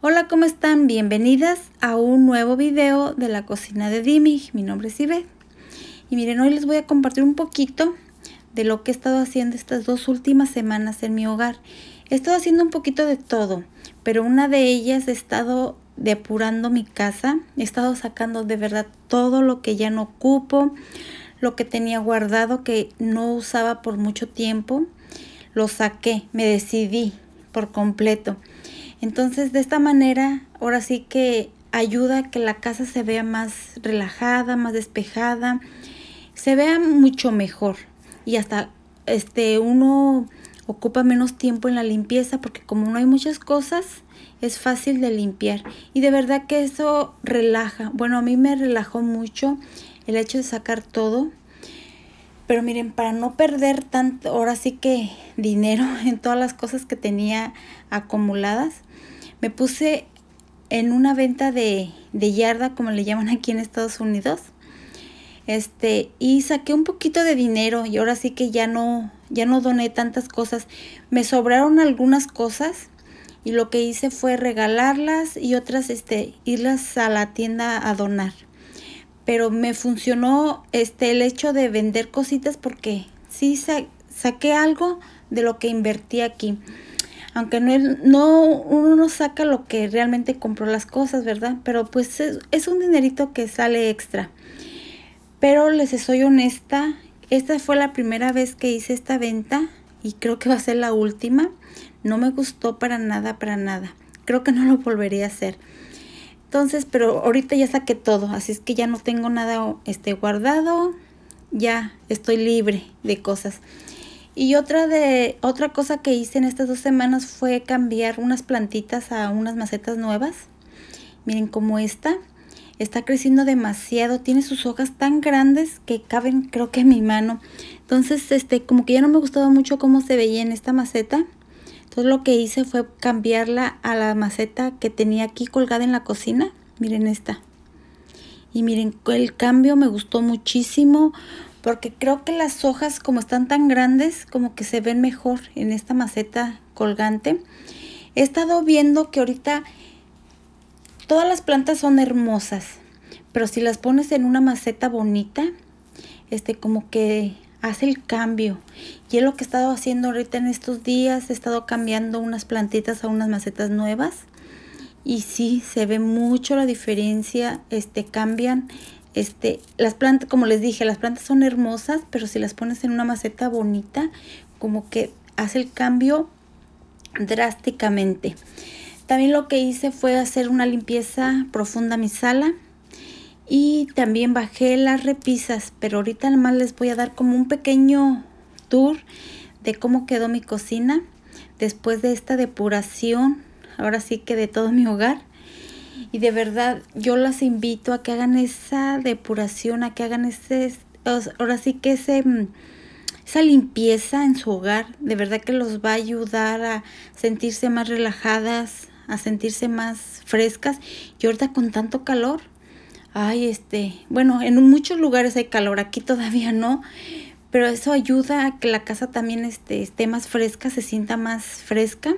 Hola, ¿cómo están? Bienvenidas a un nuevo video de la cocina de Dimi. Mi nombre es Ibe. Y miren, hoy les voy a compartir un poquito de lo que he estado haciendo estas dos últimas semanas en mi hogar. He estado haciendo un poquito de todo, pero una de ellas he estado depurando mi casa. He estado sacando de verdad todo lo que ya no ocupo, lo que tenía guardado que no usaba por mucho tiempo. Lo saqué, me decidí por completo. Entonces, de esta manera, ahora sí que ayuda a que la casa se vea más relajada, más despejada, se vea mucho mejor y hasta este uno ocupa menos tiempo en la limpieza porque como no hay muchas cosas es fácil de limpiar y de verdad que eso relaja. Bueno, a mí me relajó mucho el hecho de sacar todo. Pero miren, para no perder tanto, ahora sí que dinero en todas las cosas que tenía acumuladas, me puse en una venta de, yarda, como le llaman aquí en Estados Unidos. Este, y saqué un poquito de dinero y ahora sí que ya no, ya no doné tantas cosas. Me sobraron algunas cosas y lo que hice fue regalarlas y otras, este, irlas a la tienda a donar. Pero me funcionó, este, el hecho de vender cositas porque sí saqué algo de lo que invertí aquí aunque no, no uno no saca lo que realmente compró las cosas, ¿verdad? Pero pues es, un dinerito que sale extra. Pero les soy honesta, esta fue la primera vez que hice esta venta y creo que va a ser la última. No me gustó para nada, para nada. Creo que no lo volvería a hacer. Entonces, pero ahorita ya saqué todo, así es que ya no tengo nada este, guardado. Ya estoy libre de cosas. Y otra, de, otra cosa que hice en estas dos semanas fue cambiar unas plantitas a unas macetas nuevas. Miren como esta. Está creciendo demasiado, tiene sus hojas tan grandes que caben creo que en mi mano. Entonces, este, como que ya no me gustaba mucho cómo se veía en esta maceta. Entonces lo que hice fue cambiarla a la maceta que tenía aquí colgada en la cocina. Miren esta. Y miren, el cambio me gustó muchísimo porque creo que las hojas como están tan grandes como que se ven mejor en esta maceta colgante. He estado viendo que ahorita todas las plantas son hermosas, pero si las pones en una maceta bonita, este como que hace el cambio. Y es lo que he estado haciendo ahorita en estos días, he estado cambiando unas plantitas a unas macetas nuevas. Y sí, se ve mucho la diferencia, este cambian este, las plantas, como les dije, las plantas son hermosas, pero si las pones en una maceta bonita, como que hace el cambio drásticamente. También lo que hice fue hacer una limpieza profunda a mi sala y también bajé las repisas, pero ahorita más les voy a dar como un pequeño tour de cómo quedó mi cocina después de esta depuración, ahora sí que de todo mi hogar. Y de verdad, yo las invito a que hagan esa depuración, a que hagan ese, ahora sí que ese, mm, esa limpieza en su hogar. De verdad que los va a ayudar a sentirse más relajadas, a sentirse más frescas. Y ahorita con tanto calor, ay, este, bueno, en muchos lugares hay calor, aquí todavía no. Pero eso ayuda a que la casa también este, esté más fresca, se sienta más fresca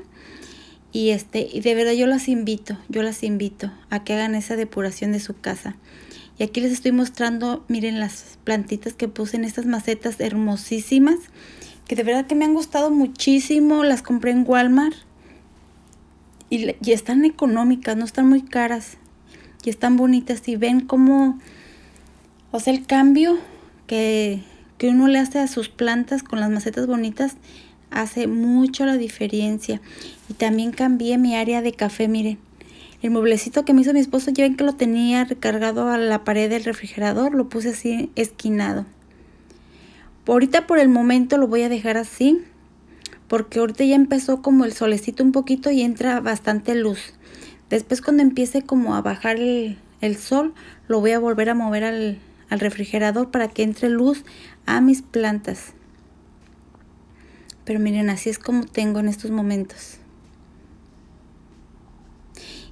y este, y de verdad yo las invito, yo las invito a que hagan esa depuración de su casa. Y aquí les estoy mostrando, miren las plantitas que puse en estas macetas hermosísimas, que de verdad que me han gustado muchísimo, las compré en Walmart. Y, están económicas, no están muy caras. Y están bonitas y ven cómo, o sea, el cambio que, que uno le hace a sus plantas con las macetas bonitas hace mucho la diferencia. Y también cambié mi área de café, miren. El mueblecito que me hizo mi esposo, ya ven que lo tenía recargado a la pared del refrigerador, lo puse así esquinado. Ahorita por el momento lo voy a dejar así, porque ahorita ya empezó como el solecito un poquito y entra bastante luz. Después cuando empiece como a bajar el, sol, lo voy a volver a mover al refrigerador para que entre luz a mis plantas. Pero miren, así es como tengo en estos momentos.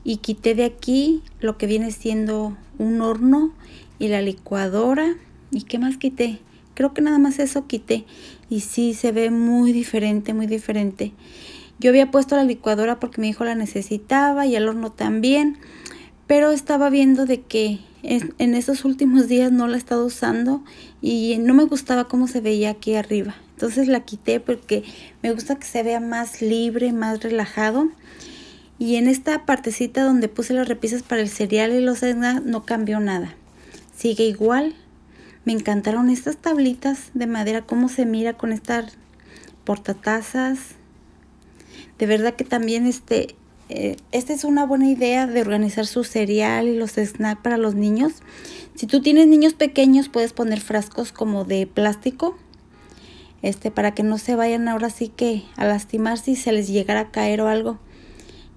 Y quité de aquí lo que viene siendo un horno y la licuadora. ¿Y qué más quité? Creo que nada más eso quité. Y sí, se ve muy diferente, muy diferente. Yo había puesto la licuadora porque mi hijo la necesitaba y el horno también. Pero estaba viendo de que en, en estos últimos días no la he estado usando y no me gustaba cómo se veía aquí arriba. Entonces la quité porque me gusta que se vea más libre, más relajado. Y en esta partecita donde puse las repisas para el cereal y los snacks no cambió nada. Sigue igual. Me encantaron estas tablitas de madera, cómo se mira con estas portatazas. De verdad que también este, eh, esta es una buena idea de organizar su cereal y los snacks para los niños. Si tú tienes niños pequeños, puedes poner frascos como de plástico este, para que no se vayan ahora sí que a lastimar si se les llegara a caer o algo.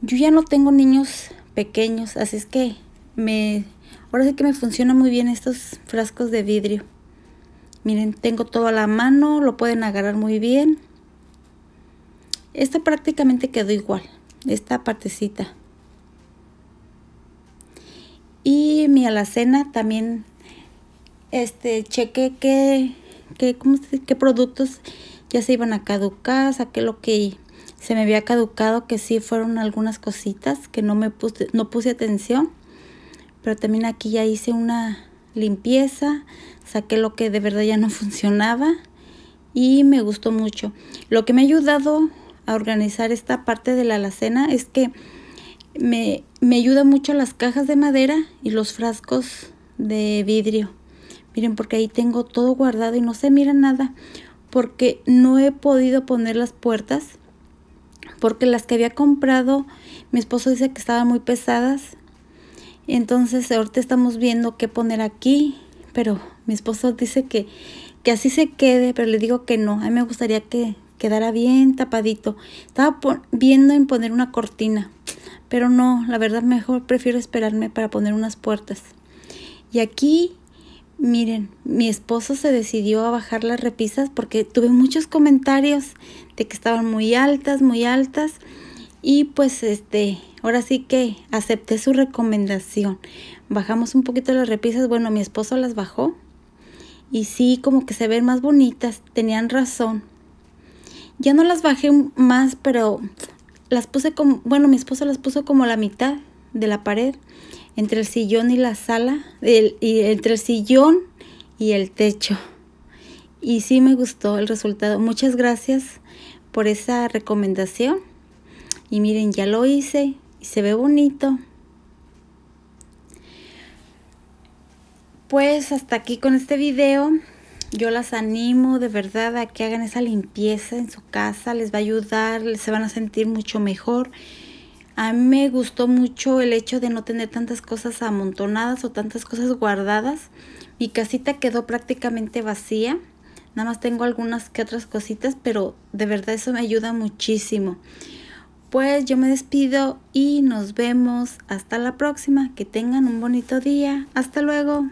Yo ya no tengo niños pequeños, así es que me, ahora sí que me funcionan muy bien estos frascos de vidrio. Miren, tengo todo a la mano, lo pueden agarrar muy bien. Esta prácticamente quedó igual, esta partecita. Y mi alacena también, este, cheque que qué, qué productos ya se iban a caducar, saqué lo que se me había caducado, que sí fueron algunas cositas que no me puse, no puse atención. Pero también aquí ya hice una limpieza, saqué lo que de verdad ya no funcionaba y me gustó mucho. Lo que me ha ayudado a organizar esta parte de la alacena es que me, me ayuda mucho las cajas de madera y los frascos de vidrio Miren, porque ahí tengo todo guardado y no se mira nada porque no he podido poner las puertas porque las que había comprado mi esposo dice que estaban muy pesadas entonces ahorita estamos viendo qué poner aquí pero mi esposo dice que, que así se quede pero le digo que no a mí me gustaría que quedara bien tapadito estaba viendo en poner una cortina pero no la verdad mejor prefiero esperarme para poner unas puertas y aquí Miren, mi esposo se decidió a bajar las repisas porque tuve muchos comentarios de que estaban muy altas, muy altas. Y pues este, ahora sí que acepté su recomendación. Bajamos un poquito las repisas, bueno, mi esposo las bajó. Y sí, como que se ven más bonitas, tenían razón. Ya no las bajé más, pero las puse como, bueno, mi esposo las puso como la mitad de la pared entre el sillón y la sala, y entre el sillón y el techo. Y sí me gustó el resultado. Muchas gracias por esa recomendación. Y miren, ya lo hice y se ve bonito. Pues hasta aquí con este video. Yo las animo de verdad a que hagan esa limpieza en su casa. Les va a ayudar, se van a sentir mucho mejor. A mí me gustó mucho el hecho de no tener tantas cosas amontonadas o tantas cosas guardadas. Mi casita quedó prácticamente vacía. Nada más tengo algunas que otras cositas, pero de verdad eso me ayuda muchísimo. Pues yo me despido y nos vemos hasta la próxima. Que tengan un bonito día. Hasta luego.